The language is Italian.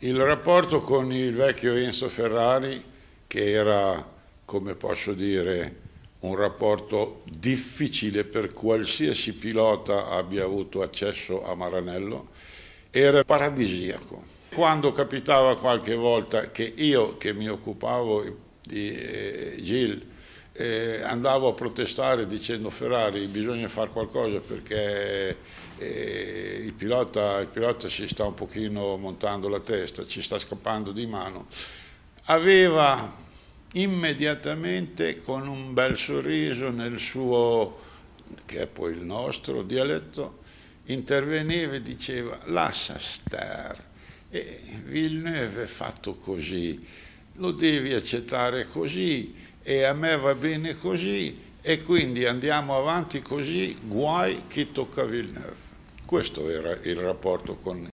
Il rapporto con il vecchio Enzo Ferrari, che era, come posso dire, un rapporto difficile per qualsiasi pilota abbia avuto accesso a Maranello, era paradisiaco. Quando capitava qualche volta che io che mi occupavo di eh, Gil eh, andavo a protestare dicendo Ferrari bisogna fare qualcosa perché eh, il, pilota, il pilota si sta un pochino montando la testa, ci sta scappando di mano. Aveva immediatamente con un bel sorriso nel suo, che è poi il nostro dialetto, interveniva e diceva lascia stare. E Villeneuve è fatto così, lo devi accettare così e a me va bene così e quindi andiamo avanti così, guai chi tocca Villeneuve. Questo era il rapporto con